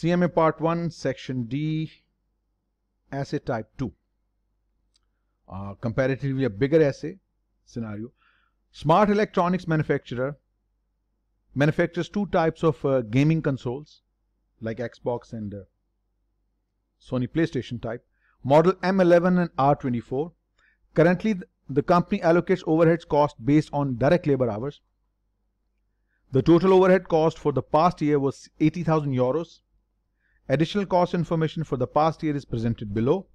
CMA Part 1, Section D, Essay Type 2. Uh, comparatively a bigger essay scenario. Smart electronics manufacturer manufactures two types of uh, gaming consoles like Xbox and uh, Sony PlayStation type. Model M11 and R24. Currently, th the company allocates overheads cost based on direct labor hours. The total overhead cost for the past year was 80,000 euros Additional cost information for the past year is presented below.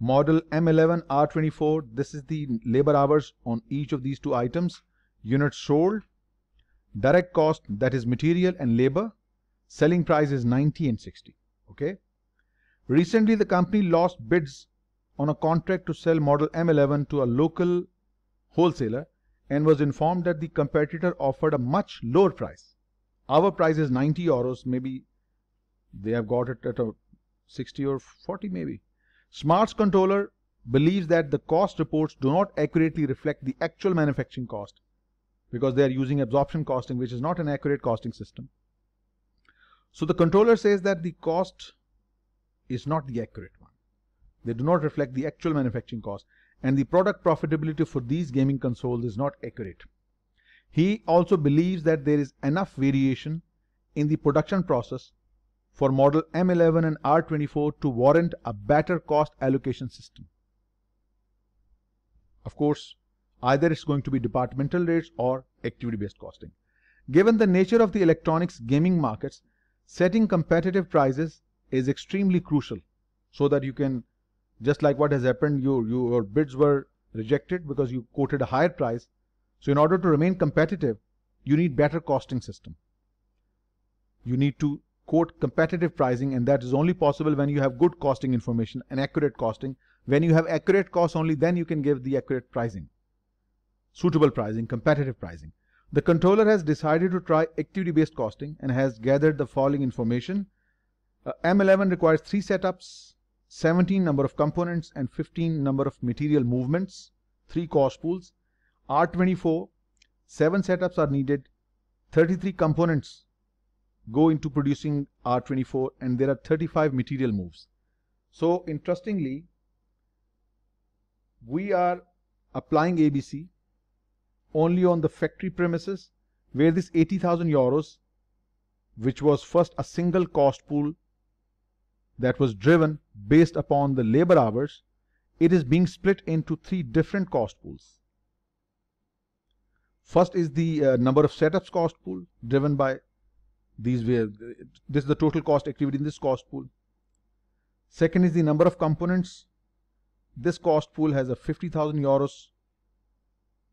Model M11 R24, this is the labor hours on each of these two items. Units sold, direct cost that is material and labor, selling price is 90 and 60. Okay. Recently, the company lost bids on a contract to sell model M11 to a local wholesaler and was informed that the competitor offered a much lower price. Our price is 90 euros, maybe they have got it at a 60 or 40 maybe. Smart's controller believes that the cost reports do not accurately reflect the actual manufacturing cost because they are using absorption costing, which is not an accurate costing system. So the controller says that the cost is not the accurate one. They do not reflect the actual manufacturing cost and the product profitability for these gaming consoles is not accurate. He also believes that there is enough variation in the production process for model M11 and R24 to warrant a better cost allocation system. Of course, either it's going to be departmental rates or activity-based costing. Given the nature of the electronics gaming markets, setting competitive prices is extremely crucial so that you can, just like what has happened, you your bids were rejected because you quoted a higher price. So in order to remain competitive, you need better costing system. You need to quote competitive pricing and that is only possible when you have good costing information and accurate costing. When you have accurate costs only then you can give the accurate pricing. Suitable pricing, competitive pricing. The controller has decided to try activity-based costing and has gathered the following information. Uh, M11 requires 3 setups, 17 number of components and 15 number of material movements, 3 cost pools. R24, 7 setups are needed, 33 components go into producing R24 and there are 35 material moves. So interestingly, we are applying ABC only on the factory premises where this 80,000 euros, which was first a single cost pool that was driven based upon the labor hours, it is being split into three different cost pools. First is the uh, number of setups cost pool driven by these were this is the total cost activity in this cost pool. Second is the number of components. This cost pool has a 50,000 euros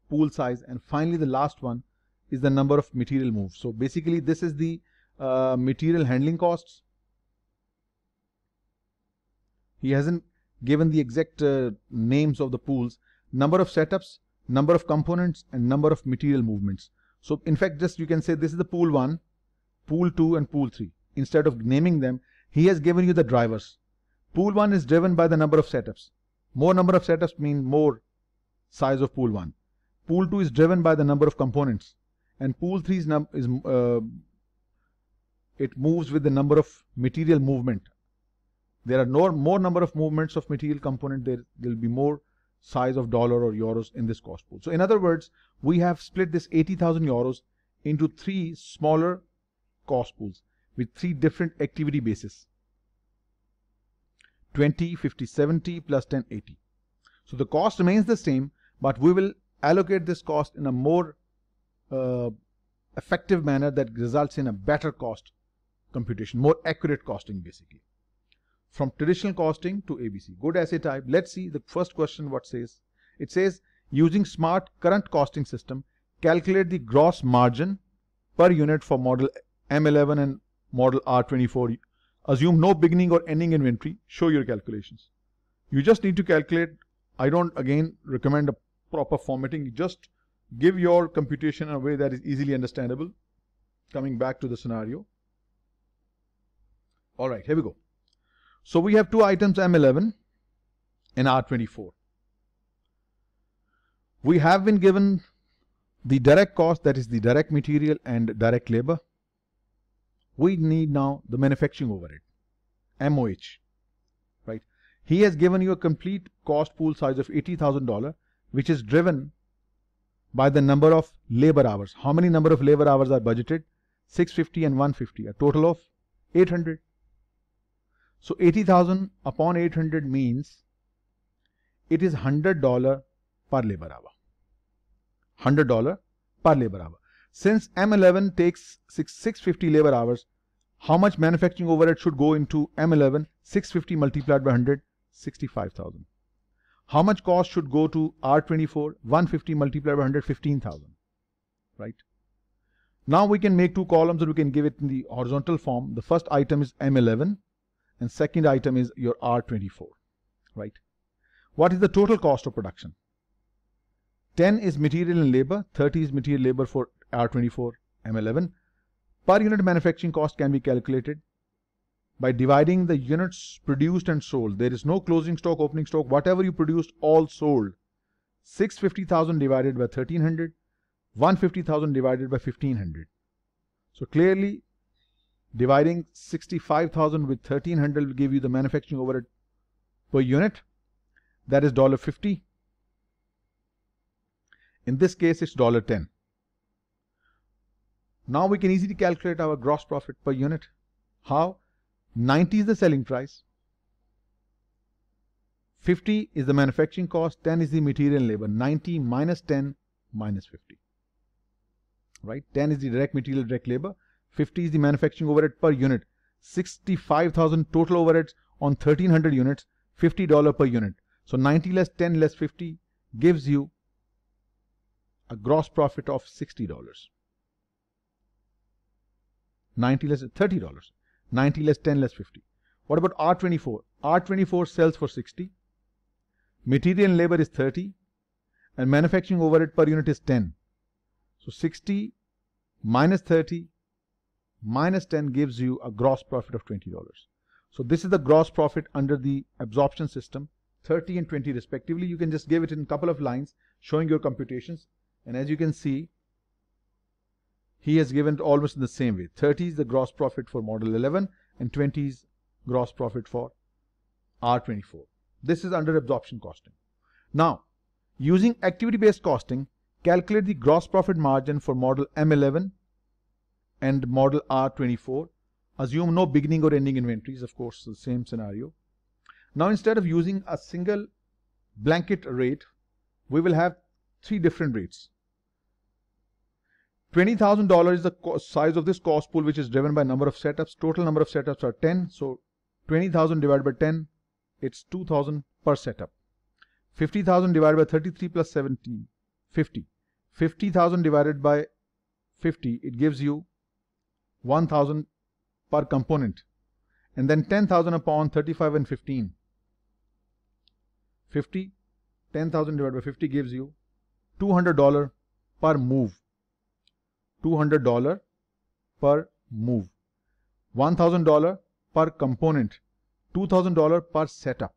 pool size. And finally, the last one is the number of material moves. So basically, this is the uh, material handling costs. He hasn't given the exact uh, names of the pools, number of setups, number of components, and number of material movements. So in fact, just you can say this is the pool one, Pool 2 and Pool 3. Instead of naming them, he has given you the drivers. Pool 1 is driven by the number of setups. More number of setups mean more size of Pool 1. Pool 2 is driven by the number of components. And Pool 3 is, is uh, it moves with the number of material movement. There are no, more number of movements of material component. There will be more size of dollar or euros in this cost pool. So in other words, we have split this 80,000 euros into three smaller cost pools with three different activity bases 20, 50, 70 plus 10, 80. So the cost remains the same, but we will allocate this cost in a more uh, effective manner that results in a better cost computation, more accurate costing basically. From traditional costing to ABC. Good asset type. Let's see the first question what says. It says using smart current costing system, calculate the gross margin per unit for model M11 and model R24. Assume no beginning or ending inventory. Show your calculations. You just need to calculate. I don't again recommend a proper formatting. Just give your computation in a way that is easily understandable. Coming back to the scenario. All right, here we go. So we have two items M11 and R24. We have been given the direct cost that is the direct material and direct labor we need now the manufacturing overhead, MOH, right? He has given you a complete cost pool size of $80,000, which is driven by the number of labor hours. How many number of labor hours are budgeted? 650 and 150, a total of 800. So 80,000 upon 800 means it is $100 per labor hour. $100 per labor hour. Since M11 takes 650 labor hours, how much manufacturing overhead should go into M11? 650 multiplied by 100, 65,000. How much cost should go to R24? 150 multiplied by 100, 15,000. Right? Now we can make two columns and we can give it in the horizontal form. The first item is M11 and second item is your R24. Right? What is the total cost of production? 10 is material and labor, 30 is material labor for R24 M11. Per unit manufacturing cost can be calculated by dividing the units produced and sold. There is no closing stock, opening stock, whatever you produced, all sold. 650,000 divided by 1300, 150,000 divided by 1500. So clearly dividing 65,000 with 1300 will give you the manufacturing overhead per unit. That $50. In this case, it's $10. Now we can easily calculate our gross profit per unit. How? 90 is the selling price. 50 is the manufacturing cost, 10 is the material labor. 90 minus 10 minus 50. Right? 10 is the direct material, direct labor. 50 is the manufacturing overhead per unit. 65,000 total overheads on 1300 units, $50 per unit. So 90 less 10 less 50 gives you a gross profit of $60. 90 less $30. 90 less 10 less 50. What about R24? R24 sells for 60. Material and labor is 30. And manufacturing overhead per unit is 10. So 60 minus 30 minus 10 gives you a gross profit of $20. So this is the gross profit under the absorption system, 30 and 20 respectively. You can just give it in a couple of lines showing your computations. And as you can see, he has given it almost in the same way. 30 is the gross profit for model 11 and 20 is gross profit for R24. This is under absorption costing. Now, using activity-based costing, calculate the gross profit margin for model M11 and model R24. Assume no beginning or ending inventories, of course, the same scenario. Now, instead of using a single blanket rate, we will have three different rates. $20,000 is the size of this cost pool, which is driven by number of setups. Total number of setups are 10. So 20,000 divided by 10, it's 2,000 per setup. 50,000 divided by 33 plus 17, 50. 50,000 divided by 50, it gives you 1,000 per component. And then 10,000 upon 35 and 15. 50, 10,000 divided by 50 gives you $200 per move. $200 per move, $1,000 per component, $2,000 per setup,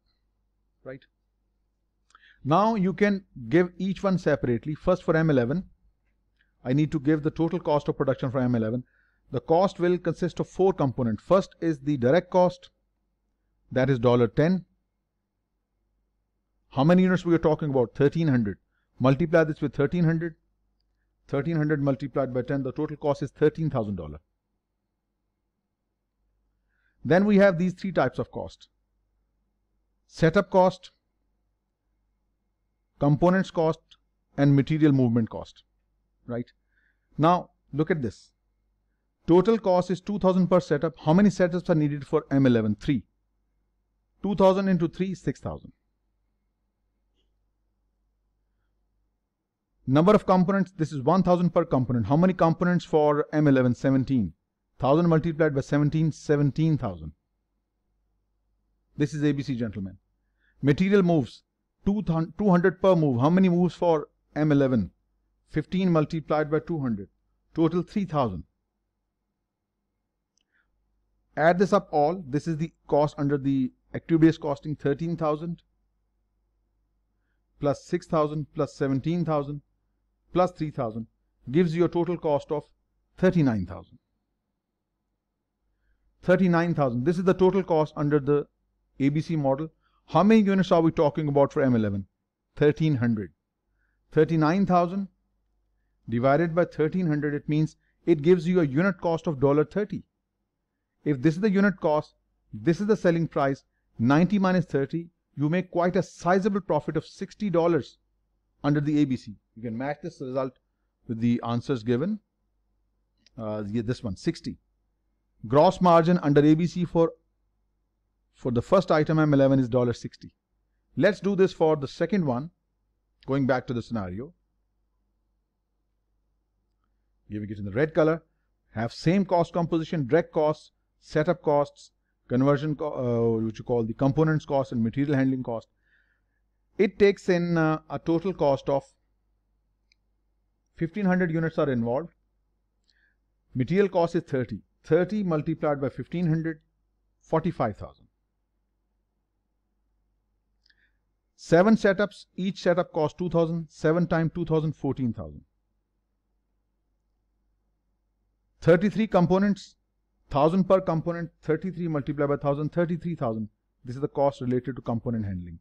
right? Now you can give each one separately. First for M11, I need to give the total cost of production for M11. The cost will consist of four components. First is the direct cost, that is $10. How many units we are talking about? 1300. Multiply this with 1300. 1300 multiplied by 10, the total cost is $13,000. Then we have these three types of cost. Setup cost, components cost, and material movement cost, right? Now, look at this. Total cost is 2000 per setup. How many setups are needed for M11? 3. 2000 into 3 6000. Number of components, this is 1000 per component. How many components for M11? 17. 1000 multiplied by 17, 17,000. This is ABC, gentlemen. Material moves, 200 per move. How many moves for M11? 15 multiplied by 200. Total 3000. Add this up all. This is the cost under the activity is costing 13,000 plus 6,000 plus 17,000 plus 3000 gives you a total cost of 39,000. 39,000. This is the total cost under the ABC model. How many units are we talking about for M11? 1300. 39,000 divided by 1300 it means it gives you a unit cost of $30. If this is the unit cost, this is the selling price, 90 minus 30, you make quite a sizable profit of $60 under the ABC. You can match this result with the answers given. Uh, this one, 60. Gross margin under ABC for, for the first item M11 is $60. Let's do this for the second one, going back to the scenario. Giving it in the red color. Have same cost composition, direct costs, setup costs, conversion, co uh, which you call the components cost and material handling cost it takes in uh, a total cost of 1500 units are involved. Material cost is 30. 30 multiplied by 1500, 45,000. Seven setups, each setup costs 2000, 7 times 2000, 14,000. 33 components, 1000 per component, 33 multiplied by 1000, 33,000. This is the cost related to component handling.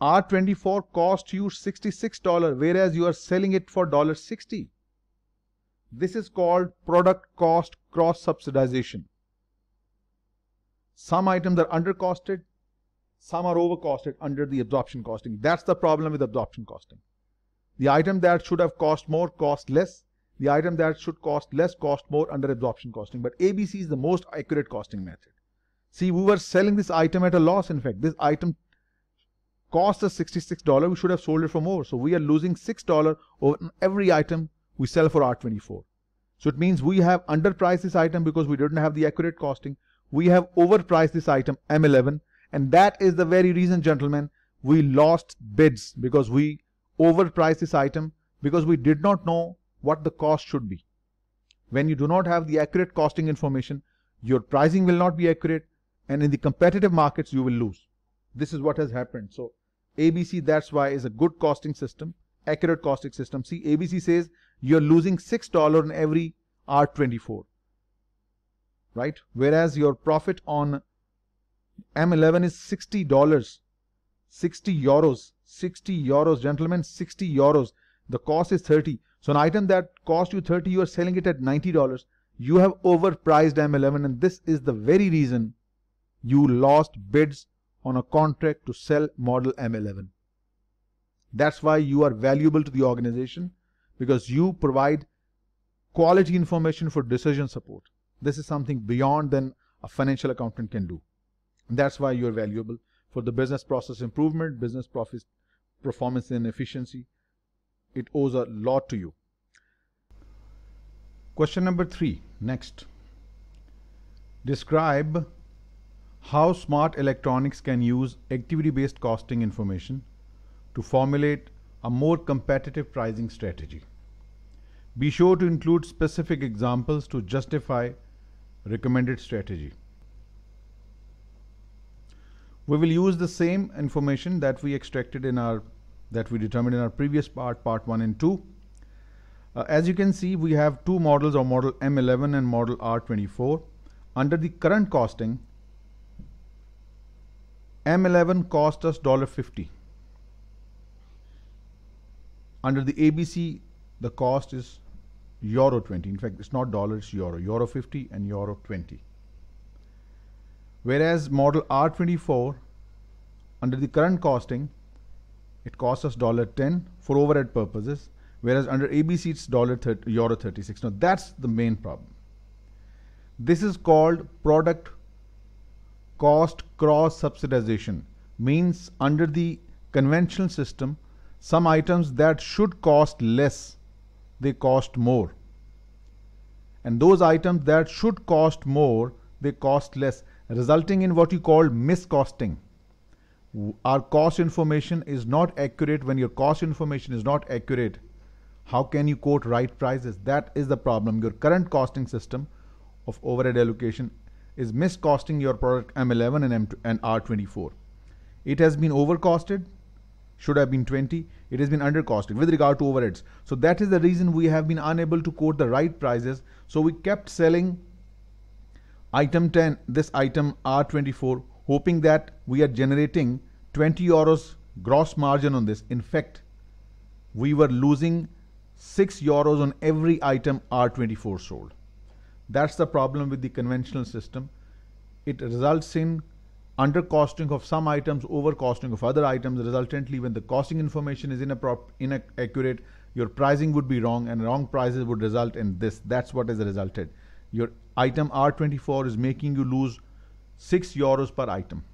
R24 cost you $66 whereas you are selling it for $60. This is called product cost cross subsidization. Some items are undercosted, some are overcosted under the absorption costing. That's the problem with absorption costing. The item that should have cost more cost less. The item that should cost less cost more under absorption costing. But ABC is the most accurate costing method. See, we were selling this item at a loss, in fact. This item cost us $66. We should have sold it for more. So we are losing $6 on every item we sell for R24. So it means we have underpriced this item because we didn't have the accurate costing. We have overpriced this item M11 and that is the very reason gentlemen we lost bids because we overpriced this item because we did not know what the cost should be. When you do not have the accurate costing information, your pricing will not be accurate and in the competitive markets you will lose. This is what has happened. So ABC, that's why, is a good costing system, accurate costing system. See, ABC says you're losing $6 in every R24, right? Whereas your profit on M11 is $60, 60 euros, 60 euros, gentlemen, 60 euros. The cost is 30. So an item that cost you 30, you are selling it at $90. You have overpriced M11 and this is the very reason you lost bids on a contract to sell model M11. That's why you are valuable to the organization because you provide quality information for decision support. This is something beyond than a financial accountant can do. That's why you're valuable for the business process improvement, business profit, performance and efficiency. It owes a lot to you. Question number three, next. Describe how smart electronics can use activity-based costing information to formulate a more competitive pricing strategy. Be sure to include specific examples to justify recommended strategy. We will use the same information that we extracted in our, that we determined in our previous part, part one and two. Uh, as you can see, we have two models or model M11 and model R24. Under the current costing, M11 cost us $1.50. Under the ABC, the cost is euro 20. In fact, it's not dollar, it's euro. Euro 50 and euro 20. Whereas model R24, under the current costing, it costs us $10 for overhead purposes. Whereas under ABC, it's $30, 36. Now that's the main problem. This is called product cost cross subsidization means under the conventional system some items that should cost less they cost more and those items that should cost more they cost less resulting in what you call miscosting our cost information is not accurate when your cost information is not accurate how can you quote right prices that is the problem your current costing system of overhead allocation is miscosting your product M11 and, m and R24. It has been overcosted, should have been 20. It has been undercosted with regard to overheads. So that is the reason we have been unable to quote the right prices. So we kept selling item 10, this item R24, hoping that we are generating 20 euros gross margin on this. In fact, we were losing 6 euros on every item R24 sold. That's the problem with the conventional system. It results in undercosting of some items, overcosting of other items. Resultantly, when the costing information is inaccurate, your pricing would be wrong and wrong prices would result in this. That's what has resulted. Your item R24 is making you lose 6 euros per item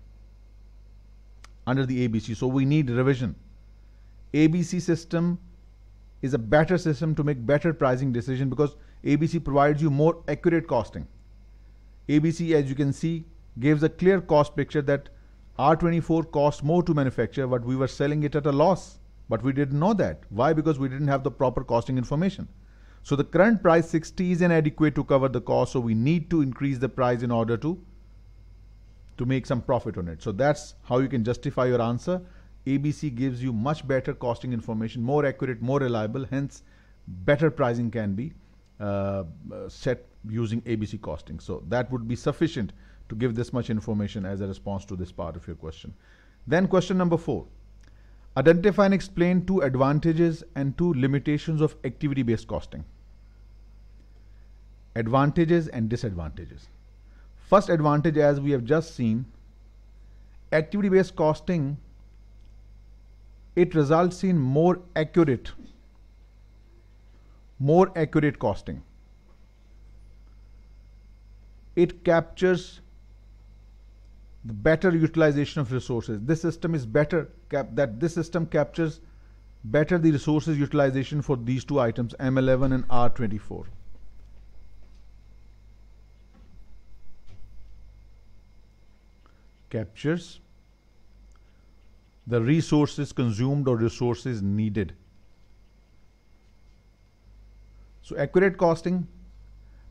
under the ABC. So we need revision. ABC system is a better system to make better pricing decision because ABC provides you more accurate costing. ABC, as you can see, gives a clear cost picture that R24 cost more to manufacture, but we were selling it at a loss. But we didn't know that. Why? Because we didn't have the proper costing information. So the current price 60 is inadequate to cover the cost. So we need to increase the price in order to, to make some profit on it. So that's how you can justify your answer. ABC gives you much better costing information, more accurate, more reliable, hence better pricing can be uh, set using ABC costing. So that would be sufficient to give this much information as a response to this part of your question. Then question number four, identify and explain two advantages and two limitations of activity-based costing. Advantages and disadvantages. First advantage as we have just seen, activity-based costing it results in more accurate more accurate costing it captures the better utilization of resources this system is better that this system captures better the resources utilization for these two items M11 and R24 captures the resources consumed or resources needed. So accurate costing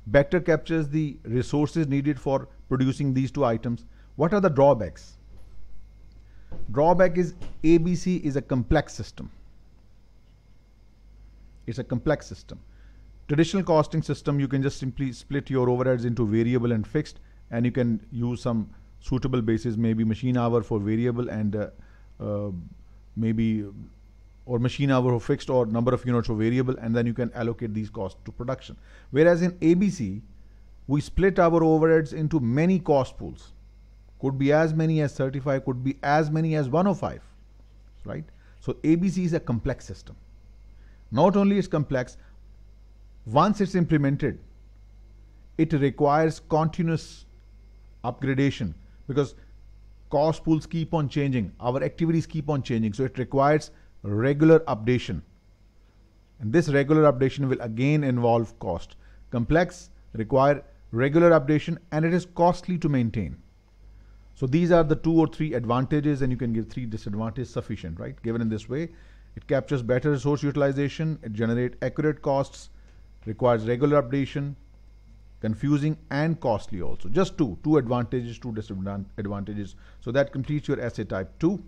better captures the resources needed for producing these two items. What are the drawbacks? Drawback is ABC is a complex system. It's a complex system. Traditional costing system, you can just simply split your overheads into variable and fixed, and you can use some suitable basis, maybe machine hour for variable and uh, uh, maybe uh, or machine hour or fixed or number of units or variable and then you can allocate these costs to production. Whereas in ABC, we split our overheads into many cost pools. Could be as many as 35, could be as many as 105, right? So ABC is a complex system. Not only is complex, once it's implemented, it requires continuous upgradation because cost pools keep on changing. Our activities keep on changing. So it requires regular updation. And this regular updation will again involve cost. Complex require regular updation and it is costly to maintain. So these are the two or three advantages and you can give three disadvantages sufficient, right? Given in this way, it captures better resource utilization, it generates accurate costs, requires regular updation, confusing and costly also. Just two, two advantages, two disadvantages. So that completes your essay type two.